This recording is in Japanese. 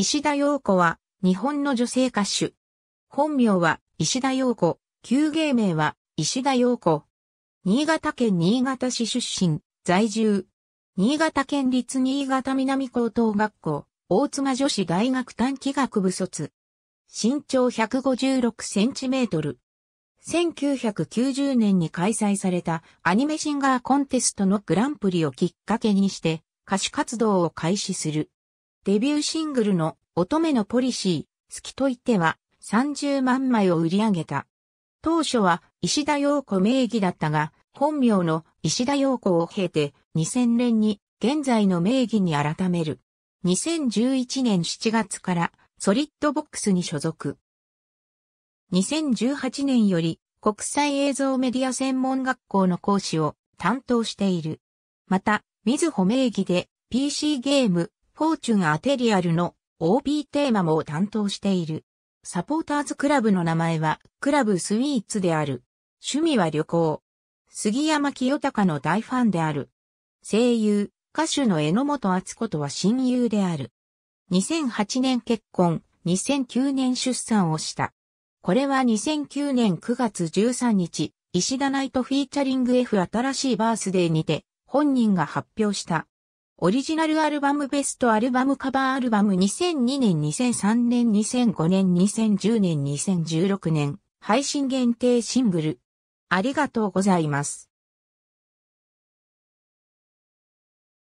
石田洋子は、日本の女性歌手。本名は、石田洋子。旧芸名は、石田洋子。新潟県新潟市出身、在住。新潟県立新潟南高等学校、大妻女子大学短期学部卒。身長156センチメートル。1990年に開催されたアニメシンガーコンテストのグランプリをきっかけにして歌手活動を開始する。デビューシングルの乙女のポリシー、好きといては30万枚を売り上げた。当初は石田洋子名義だったが、本名の石田洋子を経て2000年に現在の名義に改める。2011年7月からソリッドボックスに所属。2018年より国際映像メディア専門学校の講師を担当している。また、みずほ名義で PC ゲームフォーチュンアテリアルの OB テーマも担当している。サポーターズクラブの名前はクラブスイーツである。趣味は旅行。杉山清隆の大ファンである。声優、歌手の榎本敦子とは親友である。2008年結婚、2009年出産をした。これは2009年9月13日、石田ナイトフィーチャリング F 新しいバースデーにて、本人が発表したオリジナルアルバムベストアルバムカバーアルバム2002年2003年2005年2010年2016年配信限定シングル。ありがとうございます。